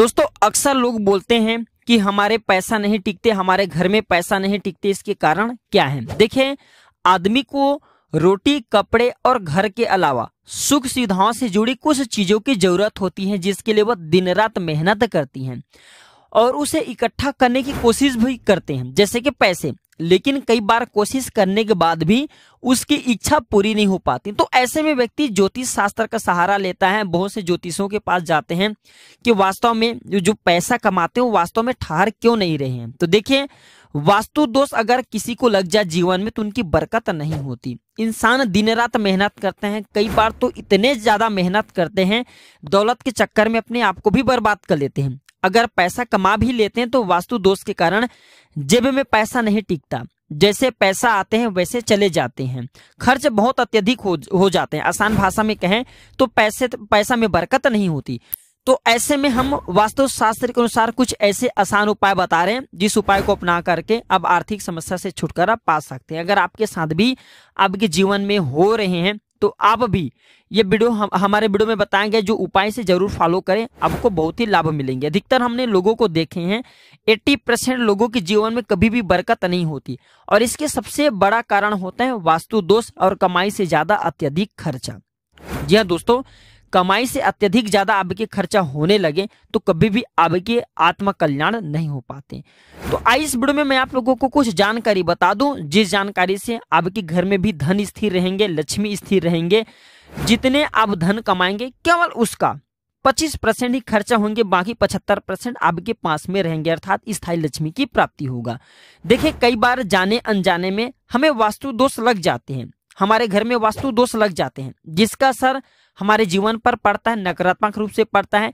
दोस्तों अक्सर लोग बोलते हैं कि हमारे पैसा नहीं टिकते हमारे घर में पैसा नहीं टिकते इसके कारण क्या है देखे आदमी को रोटी कपड़े और घर के अलावा सुख सुविधाओं से जुड़ी कुछ चीजों की जरूरत होती है जिसके लिए वह दिन रात मेहनत करती हैं और उसे इकट्ठा करने की कोशिश भी करते हैं जैसे कि पैसे लेकिन कई बार कोशिश करने के बाद भी उसकी इच्छा पूरी नहीं हो पाती तो ऐसे में व्यक्ति ज्योतिष शास्त्र का सहारा लेता है बहुत से ज्योतिषों के पास जाते हैं कि वास्तव में जो पैसा कमाते हो वास्तव में ठहर क्यों नहीं रहे हैं तो देखिए वास्तु दोष अगर किसी को लग जाए जीवन में तो उनकी बरकत नहीं होती इंसान दिन रात मेहनत करते हैं कई बार तो इतने ज्यादा मेहनत करते हैं दौलत के चक्कर में अपने आप को भी बर्बाद कर लेते हैं अगर पैसा कमा भी लेते हैं तो वास्तु दोष के कारण जेब में पैसा नहीं टिकता जैसे पैसा आते हैं वैसे चले जाते हैं खर्च बहुत अत्यधिक हो हो जाते हैं आसान भाषा में कहें तो पैसे पैसा में बरकत नहीं होती तो ऐसे में हम वास्तु शास्त्र के अनुसार कुछ ऐसे आसान उपाय बता रहे हैं जिस उपाय को अपना करके अब आर्थिक समस्या से छुटकारा पा सकते हैं अगर आपके साथ भी आपके जीवन में हो रहे हैं तो आप भी ये वीडियो हम हमारे वीडियो में बताएंगे जो उपाय से जरूर फॉलो करें आपको बहुत ही लाभ मिलेंगे अधिकतर हमने लोगों को देखे हैं 80 परसेंट लोगों के जीवन में कभी भी बरकत नहीं होती और इसके सबसे बड़ा कारण होता है वास्तु दोष और कमाई से ज़्यादा अत्यधिक खर्चा जी हाँ दोस्तों कमाई से अत्यधिक ज़्यादा आपके खर्चा होने लगे तो कभी भी आपके आत्मकल्याण नहीं हो पाते तो आई इस वीडियो में मैं आप लोगों को कुछ जानकारी बता दूं जिस जानकारी से आपके घर में भी धन स्थिर रहेंगे लक्ष्मी स्थिर रहेंगे जितने आप धन कमाएंगे केवल उसका पच्चीस परसेंट ही खर्चा होंगे बाकी पचहत्तर परसेंट आपके पास में रहेंगे अर्थात स्थायी लक्ष्मी की प्राप्ति होगा देखिए कई बार जाने अनजाने में हमें वास्तु दोष लग जाते हैं हमारे घर में वास्तु दोष लग जाते हैं जिसका सर हमारे जीवन पर पड़ता है नकारात्मक रूप से पड़ता है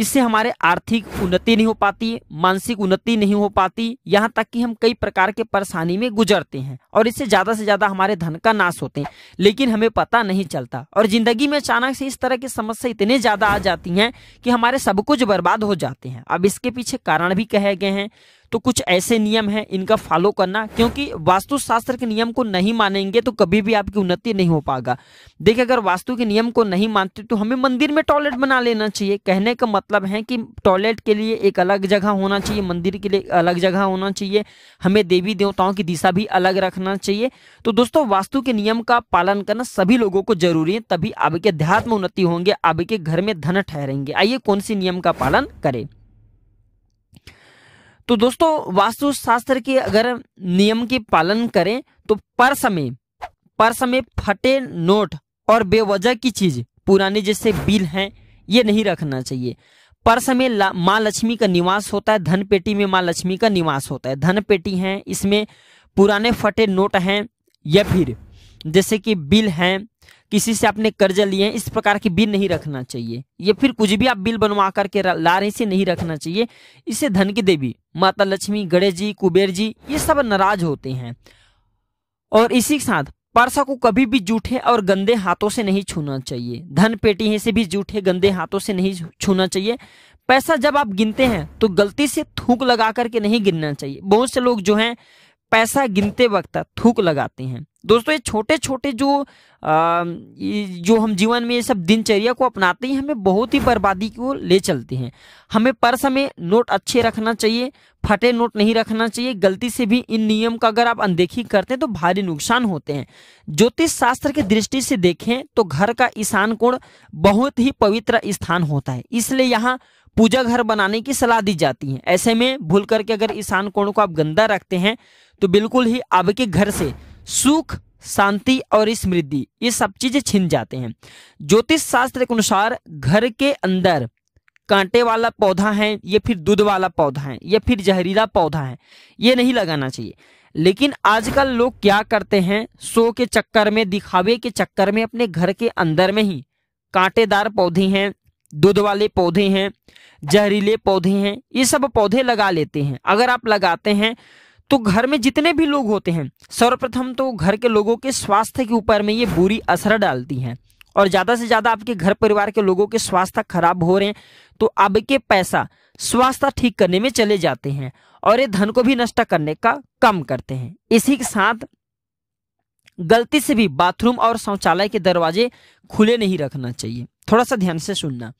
इससे हमारे आर्थिक उन्नति नहीं हो पाती मानसिक उन्नति नहीं हो पाती यहाँ तक कि हम कई प्रकार के परेशानी में गुजरते हैं और इससे ज़्यादा से ज़्यादा हमारे धन का नाश होते हैं लेकिन हमें पता नहीं चलता और ज़िंदगी में अचानक से इस तरह की समस्या इतने ज़्यादा आ जाती हैं कि हमारे सब कुछ बर्बाद हो जाते हैं अब इसके पीछे कारण भी कहे गए हैं तो कुछ ऐसे नियम हैं इनका फॉलो करना क्योंकि वास्तुशास्त्र के नियम को नहीं मानेंगे तो कभी भी आपकी उन्नति नहीं हो पाएगा देखिए अगर वास्तु के नियम को नहीं मानते तो हमें मंदिर में टॉयलेट बना लेना चाहिए कहने का मतलब है कि टॉयलेट के लिए एक अलग जगह होना चाहिए मंदिर के लिए अलग जगह होना चाहिए हमें देवी देवताओं की दिशा भी अलग रखना चाहिए तो दोस्तों वास्तु के नियम का पालन करना सभी लोगों को जरूरी है तभी आपके अध्यात्म उन्नति होंगे आपके घर में धन ठहरेंगे आइए कौन सी नियम का पालन करें तो दोस्तों वास्तुशास्त्र के अगर नियम की पालन करें तो पर समय पर समय फटे नोट और बेवजह की चीज पुराने जैसे बिल हैं ये नहीं रखना चाहिए पर्स में माँ लक्ष्मी का निवास होता है धन पेटी में माँ लक्ष्मी का निवास होता है धन पेटी है इसमें पुराने फटे नोट हैं या फिर जैसे कि बिल हैं किसी से आपने कर्ज लिए हैं इस प्रकार की बिल नहीं रखना चाहिए या फिर कुछ भी आप बिल बनवा करके ला रहे इसे नहीं रखना चाहिए इससे धन की देवी माता लक्ष्मी गणेश जी कुबेर जी ये सब नाराज होते हैं और इसी के साथ पार्सा को कभी भी जूठे और गंदे हाथों से नहीं छूना चाहिए धन पेटी से भी जूठे गंदे हाथों से नहीं छूना चाहिए पैसा जब आप गिनते हैं तो गलती से थूक लगा करके नहीं गिनना चाहिए बहुत से लोग जो हैं पैसा गिनते वक्त थूक लगाते हैं दोस्तों ये छोटे छोटे जो आ, जो हम जीवन में ये सब दिनचर्या को अपनाते हैं हमें बहुत ही बर्बादी को ले चलते हैं हमें पर्स में नोट अच्छे रखना चाहिए फटे नोट नहीं रखना चाहिए गलती से भी इन नियम का अगर आप अनदेखी करते हैं तो भारी नुकसान होते हैं ज्योतिष शास्त्र की दृष्टि से देखें तो घर का ईशान कोण बहुत ही पवित्र स्थान होता है इसलिए यहाँ पूजा घर बनाने की सलाह दी जाती है ऐसे में भूल करके अगर ईशान कोण को आप गंदा रखते हैं तो बिल्कुल ही आपके घर से सुख शांति और समृद्धि ये सब चीजें छिन जाते हैं ज्योतिष शास्त्र के अनुसार घर के अंदर कांटे वाला पौधा है ये फिर दूध वाला पौधा है ये फिर जहरीला पौधा है ये नहीं लगाना चाहिए लेकिन आजकल लोग क्या करते हैं शो के चक्कर में दिखावे के चक्कर में अपने घर के अंदर में ही कांटेदार पौधे हैं दूध वाले पौधे हैं जहरीले पौधे हैं ये सब पौधे लगा लेते हैं अगर आप लगाते हैं तो घर में जितने भी लोग होते हैं सर्वप्रथम तो घर के लोगों के स्वास्थ्य के ऊपर में ये बुरी असर डालती हैं और ज़्यादा से ज़्यादा आपके घर परिवार के लोगों के स्वास्थ्य खराब हो रहे हैं तो अब के पैसा स्वास्थ्य ठीक करने में चले जाते हैं और ये धन को भी नष्ट करने का कम करते हैं इसी के साथ गलती से भी बाथरूम और शौचालय के दरवाजे खुले नहीं रखना चाहिए थोड़ा सा ध्यान से सुनना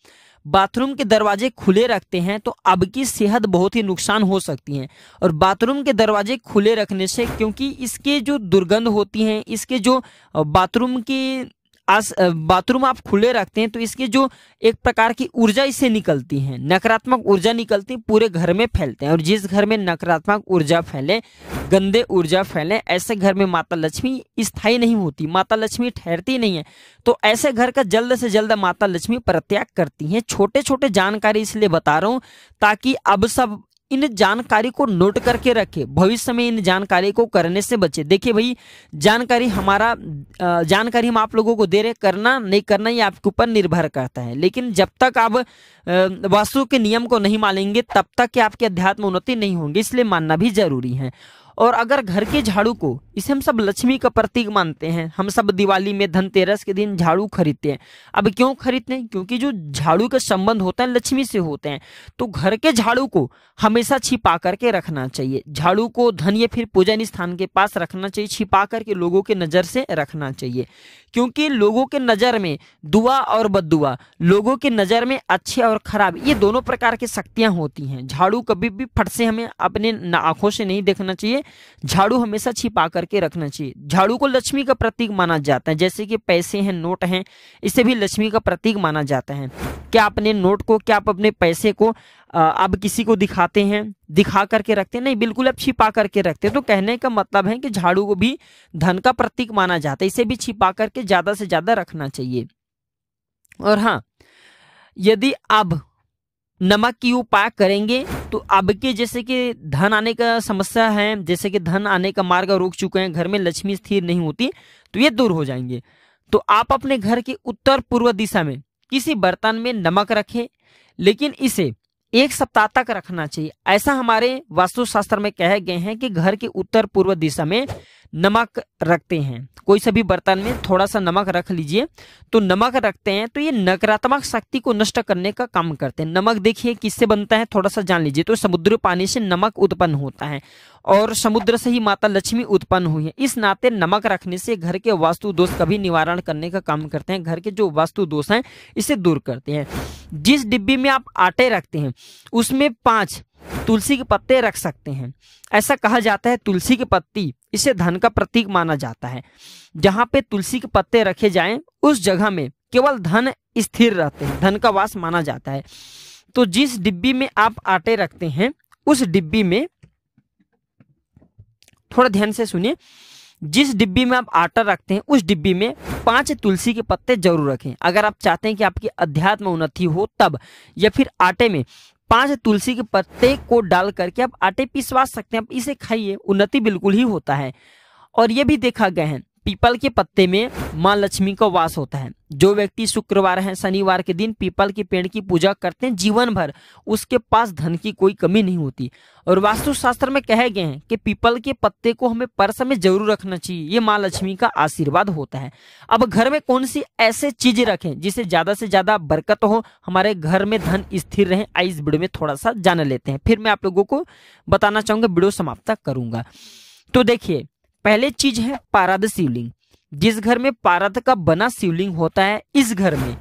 बाथरूम के दरवाजे खुले रखते हैं तो अब की सेहत बहुत ही नुकसान हो सकती है और बाथरूम के दरवाजे खुले रखने से क्योंकि इसके जो दुर्गंध होती हैं इसके जो बाथरूम की बाथरूम आप खुले रखते हैं तो इसके जो एक प्रकार की ऊर्जा इससे निकलती है नकारात्मक ऊर्जा निकलती है पूरे घर में फैलते हैं और जिस घर में नकारात्मक ऊर्जा फैले गंदे ऊर्जा फैले ऐसे घर में माता लक्ष्मी स्थायी नहीं होती माता लक्ष्मी ठहरती नहीं है तो ऐसे घर का जल्द से जल्द माता लक्ष्मी परित्याग करती हैं छोटे छोटे जानकारी इसलिए बता रहा हूँ ताकि अब सब इन जानकारी को नोट करके रखें भविष्य में इन जानकारी को करने से बचे देखिए भाई जानकारी हमारा जानकारी हम आप लोगों को दे रहे करना नहीं करना ये आपके ऊपर निर्भर करता है लेकिन जब तक आप वास्तु के नियम को नहीं मानेंगे तब तक आपके अध्यात्म उन्नति नहीं होंगी इसलिए मानना भी जरूरी है और अगर घर के झाड़ू को इसे हम सब लक्ष्मी का प्रतीक मानते हैं हम सब दिवाली में धनतेरस के दिन झाड़ू खरीदते हैं अब क्यों खरीदते हैं क्योंकि जो झाड़ू का संबंध होता है लक्ष्मी से होते हैं तो घर के झाड़ू को हमेशा छिपा करके रखना चाहिए झाड़ू को धन या फिर पूजन स्थान के पास रखना चाहिए छिपा करके लोगों के नज़र से रखना चाहिए क्योंकि लोगों के नज़र में दुआ और बदुआ लोगों के नज़र में अच्छे और ख़राब ये दोनों प्रकार की शक्तियाँ होती हैं झाड़ू कभी भी फट से हमें अपने आँखों से नहीं देखना चाहिए झाड़ू हमेशा छिपा करके रखना चाहिए झाड़ू को लक्ष्मी का प्रतीक माना जाता है जैसे कि पैसे हैं नोट हैं इसे भी लक्ष्मी का प्रतीक माना जाता है क्या अपने नोट को क्या आप अपने पैसे को अब किसी को दिखाते हैं दिखा करके रखते हैं नहीं बिल्कुल आप छिपा करके रखते हैं तो कहने का मतलब है कि झाड़ू को भी धन का प्रतीक माना जाता है इसे भी छिपा करके ज़्यादा से ज़्यादा रखना चाहिए और हाँ यदि अब नमक की उपाय करेंगे तो अब के जैसे कि धन आने का समस्या है जैसे कि धन आने का मार्ग रोक चुके हैं घर में लक्ष्मी स्थिर नहीं होती तो ये दूर हो जाएंगे तो आप अपने घर के उत्तर पूर्व दिशा में किसी बर्तन में नमक रखें लेकिन इसे एक सप्ताह तक रखना चाहिए ऐसा हमारे वास्तुशास्त्र में कहे गए हैं कि घर के उत्तर पूर्व दिशा में नमक रखते हैं कोई सभी बर्तन में थोड़ा सा नमक रख लीजिए तो नमक रखते हैं तो ये नकारात्मक शक्ति को नष्ट करने का काम करते हैं नमक देखिए किससे बनता है थोड़ा सा जान लीजिए तो समुद्र पानी से नमक उत्पन्न होता है और समुद्र से ही माता लक्ष्मी उत्पन्न हुई है इस नाते नमक रखने से घर के वास्तु दोष का भी निवारण करने का काम करते हैं घर के जो वास्तु दोष हैं इसे दूर करते हैं जिस डिब्बी में आप आटे रखते हैं उसमें पाँच तुलसी के पत्ते रख सकते हैं ऐसा कहा जाता है तुलसी की पत्ती इसे धन का प्रतीक माना जाता है जहाँ पे तुलसी के पत्ते रखे जाए उस जगह में केवल धन स्थिर रहते हैं धन का वास माना जाता है तो जिस डिब्बी में आप आटे रखते हैं उस डिब्बी में थोड़ा ध्यान से सुनिए जिस डिब्बी में आप आटा रखते हैं उस डिब्बी में पांच तुलसी के पत्ते जरूर रखें अगर आप चाहते हैं कि आपकी अध्यात्म उन्नति हो तब या फिर आटे में पांच तुलसी के पत्ते को डाल करके आप आटे पिसवा सकते हैं आप इसे खाइए उन्नति बिल्कुल ही होता है और ये भी देखा गया है पीपल के पत्ते में माँ लक्ष्मी का वास होता है जो व्यक्ति शुक्रवार है शनिवार के दिन पीपल के पेड़ की पूजा करते हैं जीवन भर उसके पास धन की कोई कमी नहीं होती और वास्तुशास्त्र में कहे गए हैं कि पीपल के पत्ते को हमें पर्स में जरूर रखना चाहिए ये माँ लक्ष्मी का आशीर्वाद होता है अब घर में कौन सी ऐसे चीजें रखें जिसे ज्यादा से ज्यादा बरकत हो हमारे घर में धन स्थिर रहे आई इस वीडियो में थोड़ा सा जान लेते हैं फिर मैं आप लोगों को बताना चाहूंगा वीडियो समाप्त करूंगा तो देखिए पहले चीज है पारद शिवलिंग जिस घर में पारद का बना शिवलिंग होता है इस घर में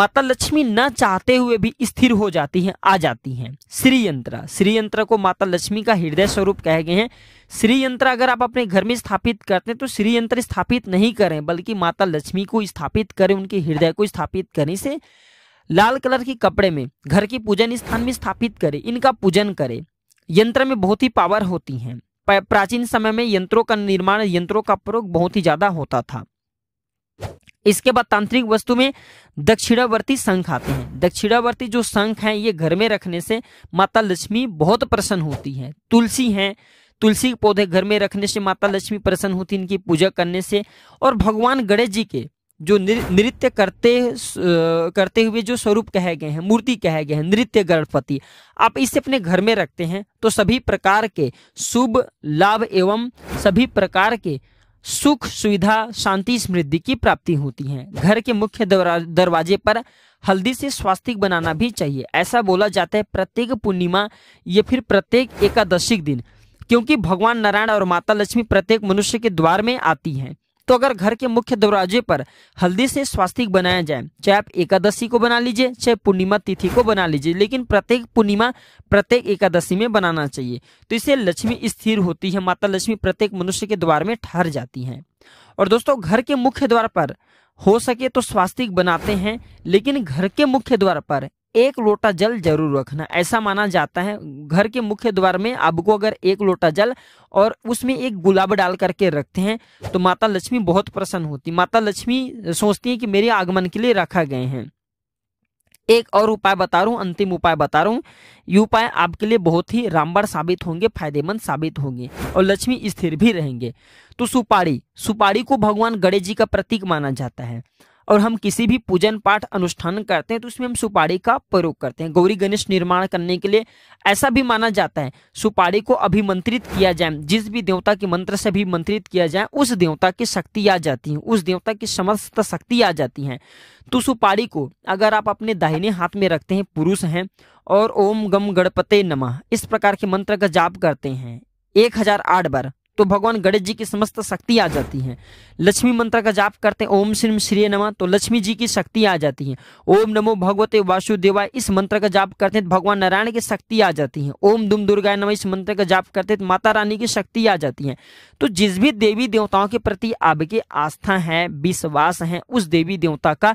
माता लक्ष्मी न चाहते हुए भी स्थिर हो जाती हैं आ जाती हैं श्री यंत्र श्री को माता लक्ष्मी का हृदय स्वरूप कहे गए हैं श्री यंत्र अगर आप अपने घर में स्थापित करते हैं तो श्री यंत्र स्थापित नहीं करें बल्कि माता लक्ष्मी को स्थापित करें उनके हृदय को स्थापित करने से लाल कलर के कपड़े में घर के पूजन स्थान में स्थापित करें इनका पूजन करें यंत्र में बहुत ही पावर होती हैं प्राचीन समय में यंत्रों का निर्माण यंत्रों का प्रयोग बहुत ही ज्यादा होता था इसके बाद तांत्रिक वस्तु में दक्षिणावर्ती शंख आते हैं दक्षिणावर्ती जो शंख है ये घर में रखने से माता लक्ष्मी बहुत प्रसन्न होती है तुलसी है तुलसी के पौधे घर में रखने से माता लक्ष्मी प्रसन्न होती इनकी पूजा करने से और भगवान गणेश जी के जो नृत्य करते करते हुए जो स्वरूप कहे गए हैं मूर्ति कहे गए हैं नृत्य गणपति आप इसे अपने घर में रखते हैं तो सभी प्रकार के शुभ लाभ एवं सभी प्रकार के सुख सुविधा शांति समृद्धि की प्राप्ति होती है घर के मुख्य दरवाजे पर हल्दी से स्वास्तिक बनाना भी चाहिए ऐसा बोला जाता है प्रत्येक पूर्णिमा या फिर प्रत्येक एकादशी दिन क्योंकि भगवान नारायण और माता लक्ष्मी प्रत्येक मनुष्य के द्वार में आती हैं तो अगर घर के मुख्य दरवाजे पर हल्दी से स्वास्तिक बनाया जाए चाहे आप एकादशी को बना लीजिए चाहे पूर्णिमा तिथि को बना लीजिए लेकिन प्रत्येक पूर्णिमा प्रत्येक एकादशी में बनाना चाहिए तो इसे लक्ष्मी स्थिर होती है माता लक्ष्मी प्रत्येक मनुष्य के द्वार में ठहर जाती है और दोस्तों घर के मुख्य द्वार पर हो सके तो स्वास्तिक बनाते हैं लेकिन घर के मुख्य द्वार पर एक लोटा जल जरूर रखना ऐसा माना जाता है घर के मुख्य द्वार में आपको अगर एक लोटा जल और उसमें एक गुलाब डाल करके रखते हैं तो माता लक्ष्मी बहुत प्रसन्न होती माता लक्ष्मी सोचती है कि मेरे आगमन के लिए रखा गए हैं एक और उपाय बता रहा हूँ अंतिम उपाय बता रहा हूँ ये उपाय आपके लिए बहुत ही रामबर साबित होंगे फायदेमंद साबित होंगे और लक्ष्मी स्थिर भी रहेंगे तो सुपारी सुपारी को भगवान गणेश जी का प्रतीक माना जाता है और हम किसी भी पूजन पाठ अनुष्ठान करते हैं तो उसमें हम सुपारी का प्रयोग करते हैं गौरी गणेश निर्माण करने के लिए ऐसा भी माना जाता है सुपारी को अभिमंत्रित किया जाए जिस भी देवता के मंत्र से अभिमंत्रित किया जाए उस देवता की शक्ति आ जाती है उस देवता की समस्त शक्ति आ जाती है तो सुपारी को अगर आप अपने दाहिने हाथ में रखते हैं पुरुष हैं और ओम गम गणपते नमः इस प्रकार के मंत्र का जाप करते हैं एक हजार आठ बार तो भगवान गणेश जी की समस्त शक्ति आ जाती है लक्ष्मी मंत्र का जाप करते हैं ओम श्रीम श्री नमा तो लक्ष्मी जी की शक्ति आ जाती है ओम नमो भगवते वासुदेवाय इस मंत्र का जाप करते हैं भगवान नारायण की शक्ति आ जाती है ओम दुम दुर्गा नमा इस मंत्र का जाप करते हैं माता रानी की शक्ति आ जाती है तो जिस भी देवी देवताओं के प्रति आपकी आस्था है विश्वास है उस देवी देवता का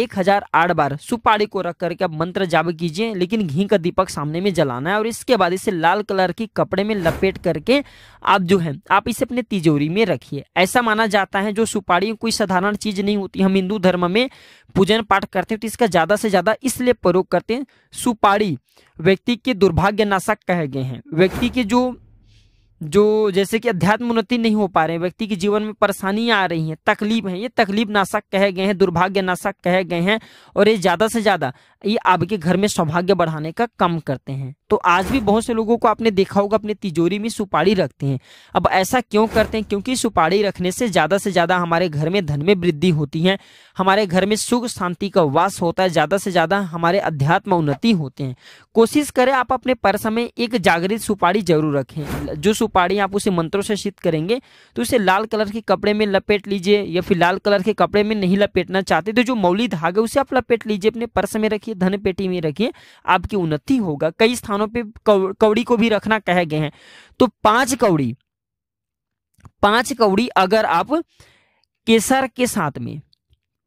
एक हजार आठ बार सुपारी को रख करके आप मंत्र जाप कीजिए लेकिन घी का दीपक सामने में जलाना है और इसके बाद इसे लाल कलर की कपड़े में लपेट करके आप जो है आप इसे अपने तिजोरी में रखिए ऐसा माना जाता है जो सुपारी कोई साधारण चीज नहीं होती हम हिंदू धर्म में पूजन पाठ करते हैं तो इसका ज्यादा से ज्यादा इसलिए प्रयोग करते हैं सुपारी व्यक्ति के दुर्भाग्य नाशक कहे गए हैं व्यक्ति के जो जो जैसे कि अध्यात्म उन्नति नहीं हो पा रहे हैं व्यक्ति के जीवन में परेशानियां आ रही हैं तकलीफ है ये तकलीफ नाशक कहे गए हैं दुर्भाग्य नाशक कहे गए हैं और ये ज़्यादा से ज़्यादा ये आपके घर में सौभाग्य बढ़ाने का काम करते हैं तो आज भी बहुत से लोगों को आपने देखा होगा अपने तिजोरी में सुपारी रखते हैं अब ऐसा क्यों करते हैं क्योंकि सुपारी रखने से ज़्यादा से ज़्यादा हमारे घर में धन में वृद्धि होती है हमारे घर में सुख शांति का वास होता है ज़्यादा से ज़्यादा हमारे अध्यात्म उन्नति होते हैं कोशिश करें आप अपने पर्स में एक जागृत सुपारी जरूर रखें जो पाड़ी आप उसे मंत्रों से सिद्ध करेंगे तो उसे लाल कलर के कपड़े में लपेट लीजिए या फिर लाल कलर के कपड़े में नहीं लपेटना चाहते तो जो मौली धागे उसे आप लपेट लीजिए अपने पर्स में रखिए धन पेटी में रखिए आपकी उन्नति होगा कई स्थानों पर कौड़ी को भी रखना कहे गए हैं तो पांच कौड़ी पांच कौड़ी अगर आप केसर के साथ में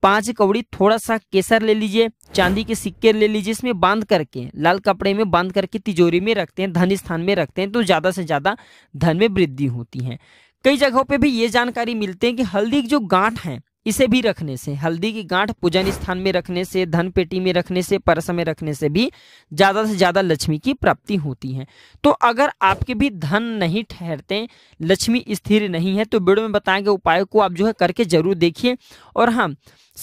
पांच कौड़ी थोड़ा सा केसर ले लीजिए चांदी के सिक्के ले लीजिए इसमें बांध करके लाल कपड़े में बांध करके तिजोरी में रखते हैं धन स्थान में रखते हैं तो ज़्यादा से ज़्यादा धन में वृद्धि होती है कई जगहों पे भी ये जानकारी मिलते हैं कि हल्दी की जो गांठ है इसे भी रखने से हल्दी की गांठ पूजन स्थान में रखने से धन पेटी में रखने से परस में रखने से भी ज़्यादा से ज़्यादा लक्ष्मी की प्राप्ति होती है तो अगर आपके भी धन नहीं ठहरते लक्ष्मी स्थिर नहीं है तो वीडियो में बताए गए उपाय को आप जो है करके जरूर देखिए और हाँ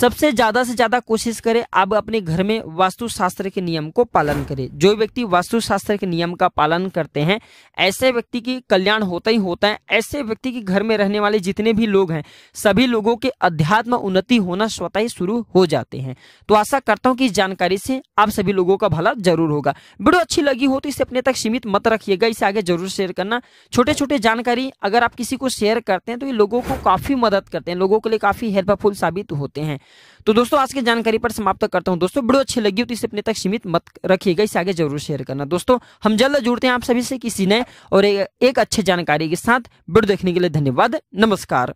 सबसे ज़्यादा से ज़्यादा कोशिश करें आप अपने घर में वास्तुशास्त्र के नियम को पालन करें जो व्यक्ति वास्तुशास्त्र के नियम का पालन करते हैं ऐसे व्यक्ति की कल्याण होता ही होता है ऐसे व्यक्ति के घर में रहने वाले जितने भी लोग हैं सभी लोगों के अध्यात्म अध्यात्म उन्नति होना स्वतः ही शुरू हो जाते हैं तो आशा करता हूँ कि इस जानकारी से आप सभी लोगों का भला जरूर होगा वीडियो अच्छी लगी हो तो इसे अपने तक सीमित मत रखिएगा इसे आगे जरूर शेयर करना छोटे छोटे जानकारी अगर आप किसी को शेयर करते हैं तो ये लोगों को काफी मदद करते हैं लोगों के लिए काफी हेल्पफुल साबित होते हैं तो दोस्तों आज की जानकारी पर समाप्त करता हूँ दोस्तों वीडियो अच्छी लगी हो तो इसे अपने तक सीमित मत रखिएगा इसे आगे जरूर शेयर करना दोस्तों हम जल्द जुड़ते हैं आप सभी से किसी ने और एक अच्छे जानकारी के साथ वीडियो देखने के लिए धन्यवाद नमस्कार